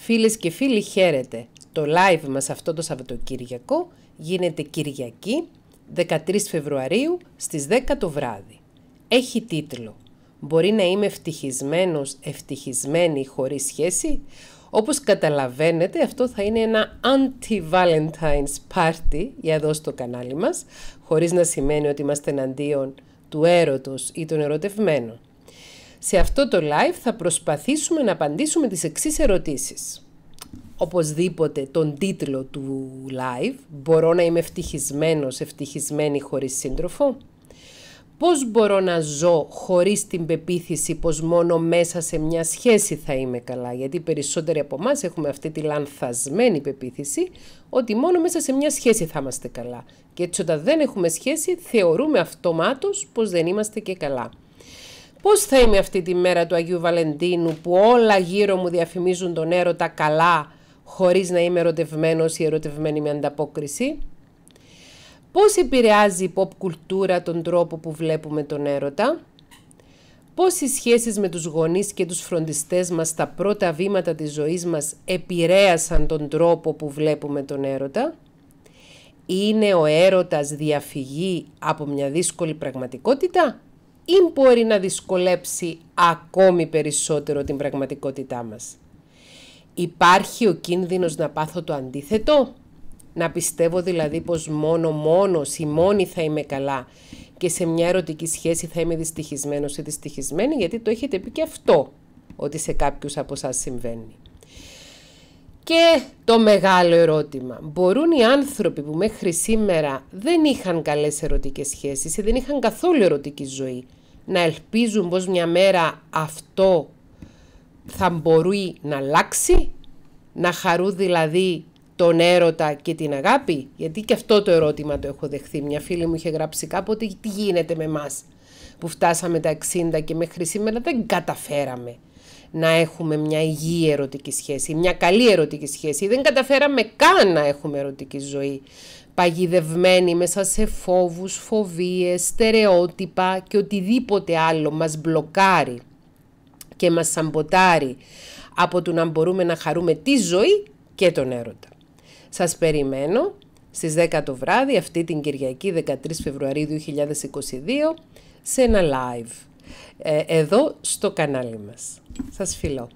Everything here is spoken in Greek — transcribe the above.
Φίλες και φίλοι χαίρετε. Το live μας αυτό το Σαββατοκύριακο γίνεται Κυριακή 13 Φεβρουαρίου στις 10 το βράδυ. Έχει τίτλο «Μπορεί να είμαι ευτυχισμένος, ευτυχισμένη χωρίς σχέση» Όπως καταλαβαίνετε αυτό θα είναι ένα anti-Valentine's party για εδώ στο κανάλι μας, χωρίς να σημαίνει ότι είμαστε εναντίον του έρωτος ή των ερωτευμένων. Σε αυτό το live θα προσπαθήσουμε να απαντήσουμε τις εξής ερωτήσεις. Οπωσδήποτε τον τίτλο του live «Μπορώ να είμαι ευτυχισμένος, ευτυχισμένη χωρίς σύντροφο» Πώς μπορώ να ζω χωρίς την πεποίθηση πως μόνο μέσα σε μια σχέση θα είμαι καλά. Γιατί περισσότεροι από εμάς έχουμε αυτή τη λανθασμένη πεποίθηση ότι μόνο μέσα σε μια σχέση θα είμαστε καλά. Και έτσι όταν δεν έχουμε σχέση θεωρούμε αυτομάτως πως δεν είμαστε και καλά. Πώς θα είμαι αυτή τη μέρα του Αγίου Βαλεντίνου που όλα γύρω μου διαφημίζουν τον έρωτα καλά χωρίς να είμαι ερωτευμένος ή ερωτευμένη με ανταπόκριση. Πώς επηρεάζει η pop κουλτούρα τον τρόπο που βλέπουμε τον έρωτα. Πώς οι σχέσεις με τους γονείς και τους φροντιστές μας στα πρώτα βήματα της ζωής μας επηρέασαν τον τρόπο που βλέπουμε τον έρωτα. Είναι ο έρωτας διαφυγή από μια δύσκολη πραγματικότητα ή μπορεί να δυσκολέψει ακόμη περισσότερο την πραγματικότητά μας. Υπάρχει ο κίνδυνος να πάθω το αντίθετο, να πιστεύω δηλαδή πως μόνο μόνος ή μόνη θα είμαι καλά και σε μια ερωτική σχέση θα είμαι δυστυχισμένος ή δυστυχισμένη γιατί το έχετε πει και αυτό ότι σε κάποιους από εσάς συμβαίνει. Και το μεγάλο ερώτημα. Μπορούν οι άνθρωποι που μέχρι σήμερα δεν είχαν καλές ερωτικές σχέσεις ή δεν είχαν καθόλου ερωτική ζωή να ελπίζουν πως μια μέρα αυτό θα μπορεί να αλλάξει, να χαρούν δηλαδή τον έρωτα και την αγάπη, γιατί και αυτό το ερώτημα το έχω δεχθεί. Μια φίλη μου είχε γράψει κάποτε τι γίνεται με εμάς. που φτάσαμε τα 60 και μέχρι σήμερα δεν καταφέραμε να έχουμε μια υγιή ερωτική σχέση, μια καλή ερωτική σχέση. Δεν καταφέραμε καν να έχουμε ερωτική ζωή παγιδευμένοι μέσα σε φόβους, φοβίες, στερεότυπα και οτιδήποτε άλλο μας μπλοκάρει και μας σαμποτάρει από το να μπορούμε να χαρούμε τη ζωή και τον έρωτα. Σας περιμένω στις 10 το βράδυ αυτή την Κυριακή 13 Φεβρουαρίου 2022 σε ένα live ε, εδώ στο κανάλι μας. Σας φιλώ.